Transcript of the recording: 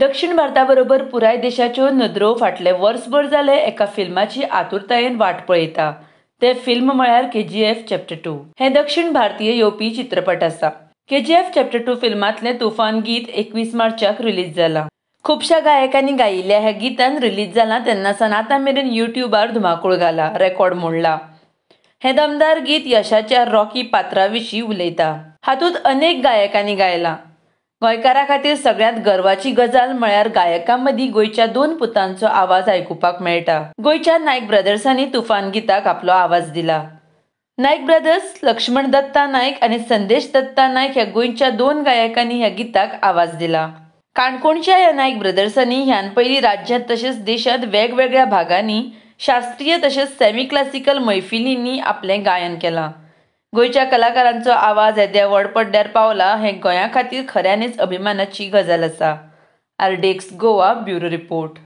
दक्षिण भारताबरोबर पुराय देशाच्यो नदरो फाटले वर्सभर जाले एका फिल्माची आतुरतायेन वाट पळयता ते फिल्म म्हळ्यार K G F chapter two हे दक्षिण भारतीय येवपी चित्रपट आसा K G F chapter two फिल्मातले तुफान गीत एकवीस मार्चाक रिलीज जालां खुबश्या गायकांनी गायिल्ल्या ह्या गीतान रिलीज जालां तेन्ना सावन आतां मेरेन युट्यूबार धुमाकूळ घाला रेकॉर्ड मोडला हे दमदार गीत यशाच्या रॉकी पात्रा विशीं उलयता हातूंत अनेक गायकांनी गायलां गोयकारा खातीर सगळ्यांत गर्वाची गजाल म्हळ्यार मदीं गोंयच्या दोन पुतांचो आवाज आयकुपाक मेळटा गोंयच्या नायक ब्रदर्सांनी तुफान गीताक आपलो आवाज दिला नायक ब्रदर्स लक्ष्मण दत्ता नायक आणि संदेश दत्ता नायक ह्या गोंयच्या दोन गायकांनी ह्या गीताक आवाज दिला काणकोणच्या ह्या नायक ब्रदर्सांनी ह्यान पयलीं राज्यात तसेच देशात वेगवेगळ्या भागांनी शास्त्रीय तसेच सेमी क्लासिकल मैफिलींनी आपले गायन केलां गोयच्या कलाकारांचो आवाज येद्या व्हड पड्ड्यार पावला हे गोंया खातीर खऱ्यांनीच अभिमानाची गजाल आसा आर गोवा ब्युरो रिपोर्ट